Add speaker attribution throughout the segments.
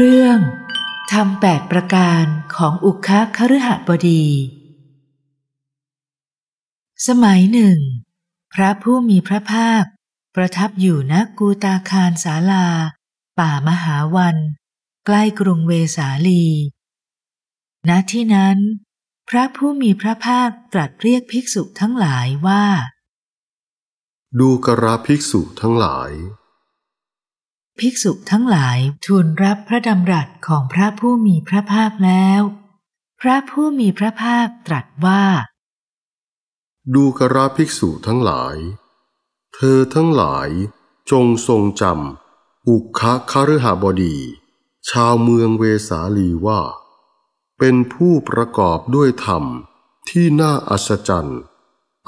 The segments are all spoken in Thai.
Speaker 1: เรื่องทำแปดประการของอุคคะคฤหบดี สมัยหนึ่ง พระผู้มีพระภาคประทับอยู่ณกูตาคารสาลา ป่ามหาวัน ใกล้กรุงเวสาลี ณที่นั้น พระผู้มีพระภาคตรัสเรียกภิกษุทั้งหลายว่า
Speaker 2: ดูกระภิกษุทั้งหลาย
Speaker 1: ภิกษุทั้งหลายทูลรับพระดำรัสของพระผู้มีพระภาคแล้ว พระผู้มีพระภาคตรัสว่า
Speaker 2: ดูกราภิกษุทั้งหลาย เธอทั้งหลายจงทรงจำอุคะคารหบดี ชาวเมืองเวสาลีว่า เป็นผู้ประกอบด้วยธรรมที่น่าอัศจรรย์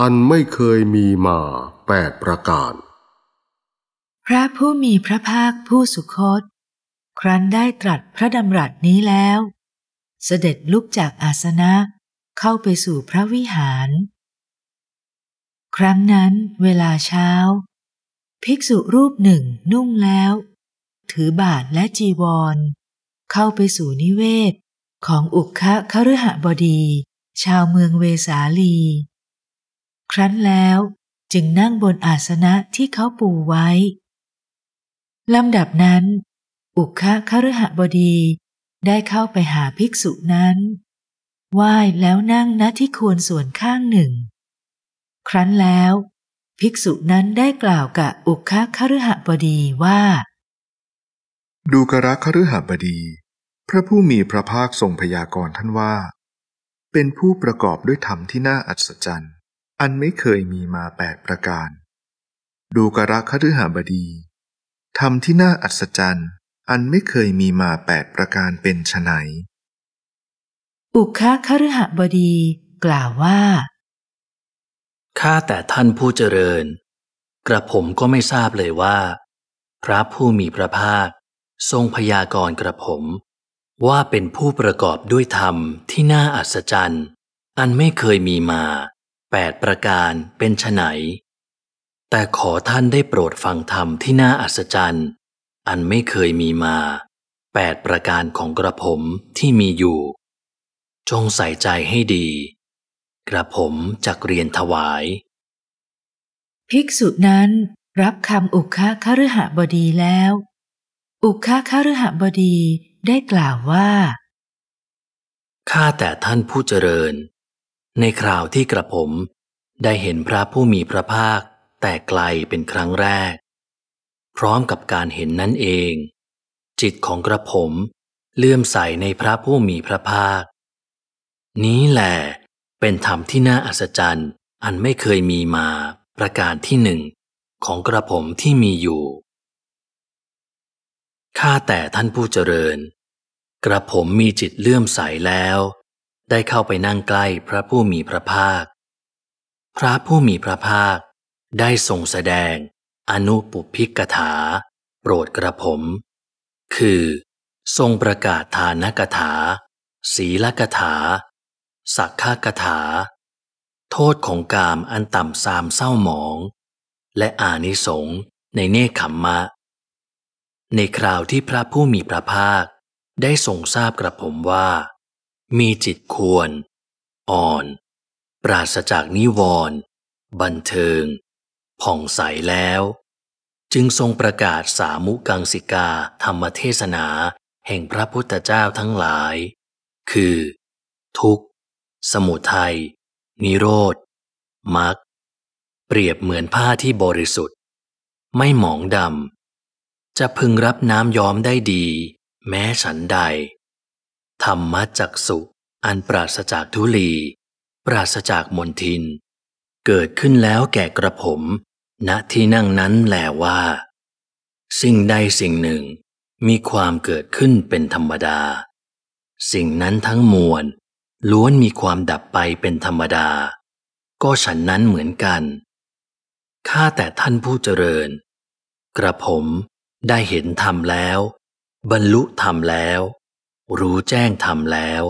Speaker 2: อันไม่เคยมีมาแปดประการ
Speaker 1: พระผู้มีพระภาคผู้สุคตครั้นได้ตรัสพระดำรัสนี้แล้ว เสด็จลุกจากอาสนะเข้าไปสู่พระวิหาร ครั้งนั้นเวลาเช้า ภิกษุรูปหนึ่งนุ่งแล้ว ถือบาทและจีวร เข้าไปสู่นิเวศ ของอุคคะคฤหบดี ชาวเมืองเวสาลี ครั้นแล้วจึงนั่งบนอาสนะที่เขาปูไว้ลำดับนั้น อุคะคฤหบดีได้เข้าไปหาภิกษุนั้นไหว้แล้วนั่งณที่ควรส่วนข้างหนึ่ง ครั้นแล้ว ภิกษุนั้นได้กล่าวกับอุคะคฤหบดีว่า
Speaker 2: ดูกระคฤหบดี พระผู้มีพระภาคทรงพยากรณ์ท่านว่า เป็นผู้ประกอบด้วยธรรมที่น่าอัศจรรย์อันไม่เคยมีมาแปดประการ ดูกระคฤหบดีธรรมที่น่าอัศจรรย์อันไม่เคยมีมา
Speaker 3: แปดประการเป็นไฉน
Speaker 1: ปุคะคฤหบดีกล่าวว่า
Speaker 3: ข้าแต่ท่านผู้เจริญกระผมก็ไม่ทราบเลยว่า พระผู้มีพระภาค ทรงพยากรณ์กระผม ว่าเป็นผู้ประกอบด้วยธรรมที่น่าอัศจรรย์อันไม่เคยมีมาแปดประการเป็นไฉนแต่ขอท่านได้โปรดฟังธรรมที่น่าอัศจรรย์อันไม่เคยมีมาแปดประการของกระผมที่มีอยู่ จงใส่ใจให้ดี กระผมจักเรียนถวาย
Speaker 1: ภิกษุนั้นรับคำอุคาคฤหบดีแล้ว อุคาคฤหบดีได้กล่าวว่า
Speaker 3: ข้าแต่ท่านผู้เจริญ ในคราวที่กระผมได้เห็นพระผู้มีพระภาคแต่ไกลเป็นครั้งแรก พร้อมกับการเห็นนั่นเอง จิตของกระผม เลื่อมใสในพระผู้มีพระภาค นี้แหละเป็นธรรมที่น่าอัศจรรย์ อันไม่เคยมีมาประการที่หนึ่งของกระผมที่มีอยู่ข้าแต่ท่านผู้เจริญ กระผมมีจิตเลื่อมใสแล้ว ได้เข้าไปนั่งใกล้พระผู้มีพระภาค พระผู้มีพระภาคได้ทรงแสดงอนุปุพิกถา โปรดกระผม คือ ทรงประกาศทานกถา ศีลกถา สักขากถา โทษของกามอันต่ำซามเศร้าหมอง และอานิสงส์ในเนคขมมะ ในคราวที่พระผู้มีพระภาคได้ทรงทราบกระผมว่า มีจิตควร อ่อน ปราศจากนิวรณ์บันเทิงผ่องใสแล้ว จึงทรงประกาศสามุกังสิกาธรรมเทศนาแห่งพระพุทธเจ้าทั้งหลาย คือ ทุกข์ สมุทัยนิโรธมรรคเปรียบเหมือนผ้าที่บริสุทธิ์ ไม่หมองดำ จะพึงรับน้ำย้อมได้ดี แม้ฉันใด ธรรมจักสุ อันปราศจากทุลี ปราศจากมนทิน เกิดขึ้นแล้วแก่กระผมณที่นั่งนั้นแหลว่า สิ่งใดสิ่งหนึ่ง มีความเกิดขึ้นเป็นธรรมดา สิ่งนั้นทั้งมวลล้วนมีความดับไปเป็นธรรมดา ก็ฉันนั้นเหมือนกันข้าแต่ท่านผู้เจริญ กระผมได้เห็นธรรมแล้ว บรรลุธรรมแล้ว รู้แจ้งธรรมแล้ว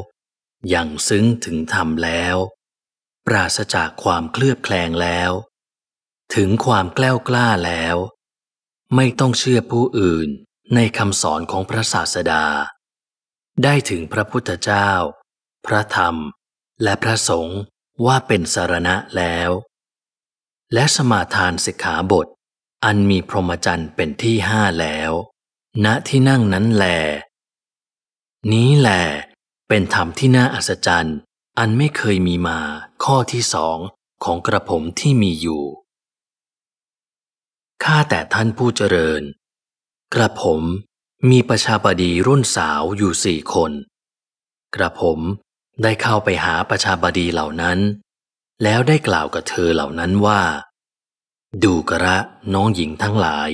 Speaker 3: อย่างซึ้งถึงธรรมแล้ว ปราศจากความเคลือบแคลงแล้วถึงความแกล้วกล้าแล้ว ไม่ต้องเชื่อผู้อื่นในคำสอนของพระศาสดา ได้ถึงพระพุทธเจ้า พระธรรม และพระสงฆ์ว่าเป็นสารณะแล้ว และสมาทานสิกขาบท อันมีพรหมจรรย์เป็นที่ห้าแล้ว ณที่นั่งนั้นแล นี้แหลเป็นธรรมที่น่าอัศจรรย์อันไม่เคยมีมาข้อที่สองของกระผมที่มีอยู่ข้าแต่ท่านผู้เจริญ กระผมมีประชาบดีรุ่นสาวอยู่สี่คน กระผมได้เข้าไปหาประชาบดีเหล่านั้น แล้วได้กล่าวกับเธอเหล่านั้นว่า ดูกระน้องหญิงทั้งหลาย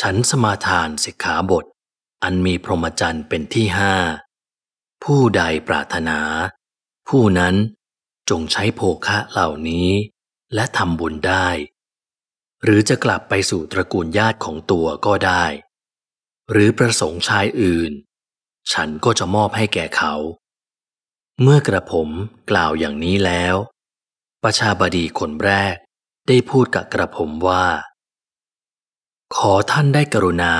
Speaker 3: ฉันสมาทานสิกขาบท อันมีพรหมจรรย์เป็นที่ห้า ผู้ใดปรารถนา ผู้นั้นจงใช้โภคะเหล่านี้ และทำบุญได้หรือจะกลับไปสู่ตระกูลญาติของตัวก็ได้ หรือประสงค์ชายอื่น ฉันก็จะมอบให้แก่เขา เมื่อกระผมกล่าวอย่างนี้แล้ว ประชาบดีคนแรกได้พูดกับกระผมว่า ขอท่านได้กรุณา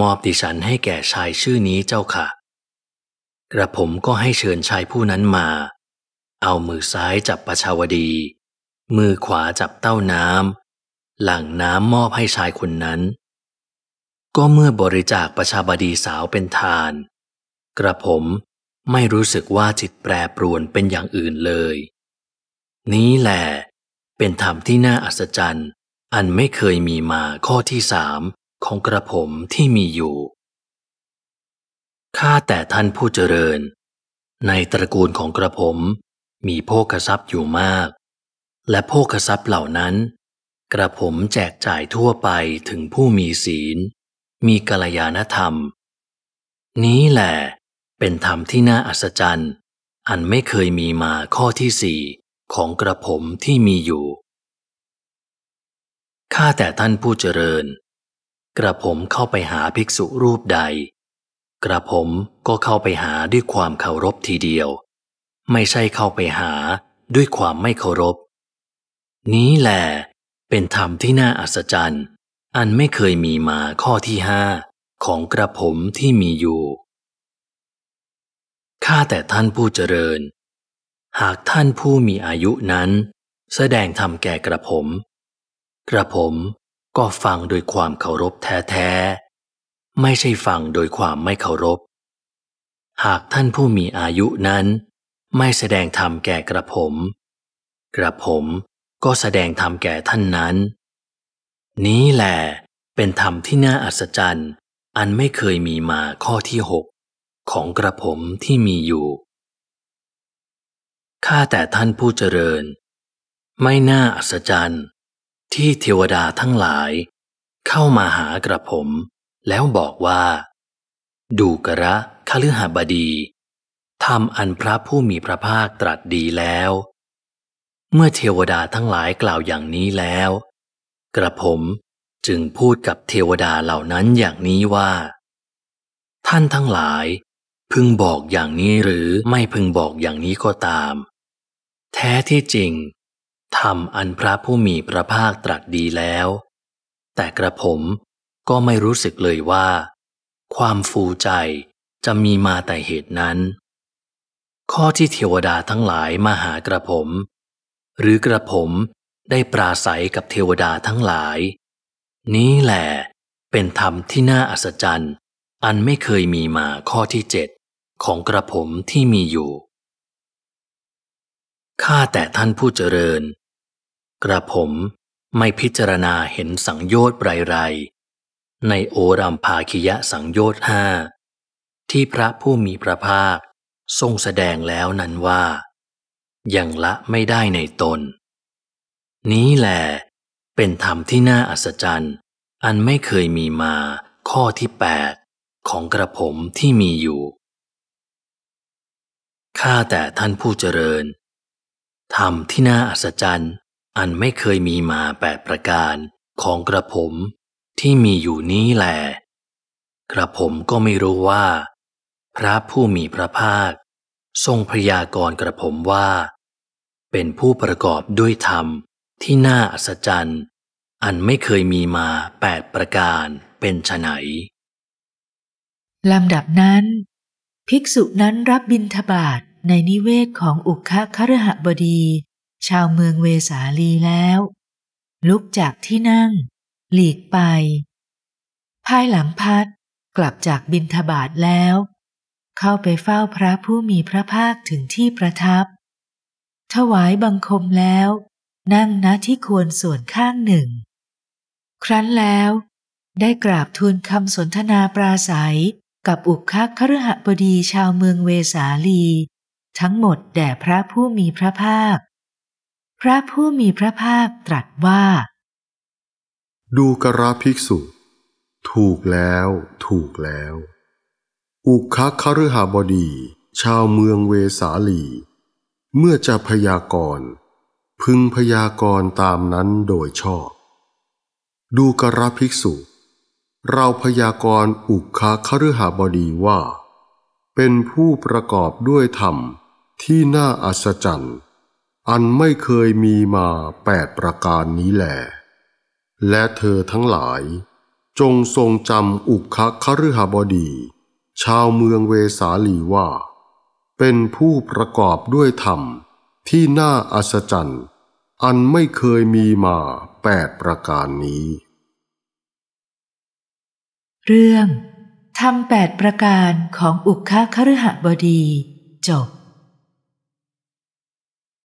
Speaker 3: มอบดิฉันให้แก่ชายชื่อนี้เจ้าค่ะ กระผมก็ให้เชิญชายผู้นั้นมา เอามือซ้ายจับประชาวดี มือขวาจับเต้าน้ำหลั่งน้ำมอบให้ชายคนนั้น ก็เมื่อบริจาคประชาบดีสาวเป็นทาน กระผมไม่รู้สึกว่าจิตแปรปรวนเป็นอย่างอื่นเลย นี้แหละเป็นธรรมที่น่าอัศจรรย์ อันไม่เคยมีมาข้อที่สามของกระผมที่มีอยู่ข้าแต่ท่านผู้เจริญ ในตระกูลของกระผมมีโภคทรัพย์อยู่มาก และโภคทรัพย์เหล่านั้นกระผมแจกจ่ายทั่วไปถึงผู้มีศีล มีกัลยาณธรรม นี้แหละเป็นธรรมที่น่าอัศจรรย์อันไม่เคยมีมาข้อที่สี่ของกระผมที่มีอยู่ข้าแต่ท่านผู้เจริญ กระผมเข้าไปหาภิกษุรูปใด กระผมก็เข้าไปหาด้วยความเคารพทีเดียว ไม่ใช่เข้าไปหาด้วยความไม่เคารพ นี้แหละเป็นธรรมที่น่าอัศจรรย์ อันไม่เคยมีมาข้อที่ห้าของกระผมที่มีอยู่ ข้าแต่ท่านผู้เจริญ หากท่านผู้มีอายุนั้นแสดงธรรมแก่กระผม กระผมก็ฟังโดยความเคารพแท้ๆ ไม่ใช่ฟังโดยความไม่เคารพ หากท่านผู้มีอายุนั้นไม่แสดงธรรมแก่กระผม กระผมก็แสดงธรรมแก่ท่านนั้น นี้แหละเป็นธรรมที่น่าอัศจรรย์ อันไม่เคยมีมาข้อที่หกของกระผมที่มีอยู่ ข้าแต่ท่านผู้เจริญ ไม่น่าอัศจรรย์ ที่เทวดาทั้งหลาย เข้ามาหากระผม แล้วบอกว่า ดูกระคฤหบดีทำอันพระผู้มีพระภาคตรัสดีแล้วเมื่อเทวดาทั้งหลายกล่าวอย่างนี้แล้ว กระผมจึงพูดกับเทวดาเหล่านั้นอย่างนี้ว่า ท่านทั้งหลาย พึงบอกอย่างนี้หรือไม่พึงบอกอย่างนี้ก็ตาม แท้ที่จริงทำอันพระผู้มีพระภาคตรัสดีแล้ว แต่กระผมก็ไม่รู้สึกเลยว่า ความฟูใจจะมีมาแต่เหตุนั้น ข้อที่เทวดาทั้งหลายมาหากระผมหรือกระผมได้ปราศัยกับเทวดาทั้งหลาย นี้แหละเป็นธรรมที่น่าอัศจรรย์ อันไม่เคยมีมาข้อที่เจ็ดของกระผมที่มีอยู่ ข้าแต่ท่านผู้เจริญ กระผมไม่พิจารณาเห็นสังโยชน์ไรรในโอรัมภาคิยะสังโยชน์ห้าที่พระผู้มีพระภาคทรงแสดงแล้วนั้นว่ายังละไม่ได้ในตน นี้แหละเป็นธรรมที่น่าอัศจรรย์อันไม่เคยมีมาข้อที่แปดของกระผมที่มีอยู่ข้าแต่ท่านผู้เจริญธรรมที่น่าอัศจรรย์อันไม่เคยมีมาแปดประการของกระผมที่มีอยู่นี้แหละกระผมก็ไม่รู้ว่า พระผู้มีพระภาคทรงพยากรณ์กระผมว่า เป็นผู้ประกอบด้วยธรรมที่น่าอัศจรรย์ อันไม่เคยมีมาแปดประการเป็นไหน
Speaker 1: ลำดับนั้น ภิกษุนั้นรับบินทบาตในนิเวศของอุคคคฤหบดี ชาวเมืองเวสาลีแล้ว ลุกจากที่นั่ง หลีกไป ภายหลังพัดกลับจากบินทบาทแล้วเข้าไปเฝ้าพระผู้มีพระภาคถึงที่ประทับ ถวายบังคมแล้ว นั่งณที่ควรส่วนข้างหนึ่ง ครั้นแล้ว ได้กราบทูลคำสนทนาปราศัยกับอุคคักคฤหบดีชาวเมืองเวสาลี ทั้งหมดแด่พระผู้มีพระภาคพระผู้มีพระภาคตรัสว่า ด
Speaker 2: ูกระภิกษุ ถูกแล้ว ถูกแล้วอุคคฤหบดี ชาวเมืองเวสาลี เมื่อจะพยากรณ์พึงพยากรณ์ตามนั้นโดยชอบ ดูกรภิกษุ เราพยากรณ์อุคคฤหบดีว่า เป็นผู้ประกอบด้วยธรรมที่น่าอัศจรรย์อันไม่เคยมีมาแปดประการนี้แหลและเธอทั้งหลาย จงทรงจำอุคคฤหบดีชาวเมืองเวสาลีว่า เป็นผู้ประกอบด้วยธรรมที่น่าอัศจรรย์อันไม่เคยมีมาแปดประการนี้
Speaker 1: เรื่องธรรมแปดประการของอุคคะคฤหบดีจบ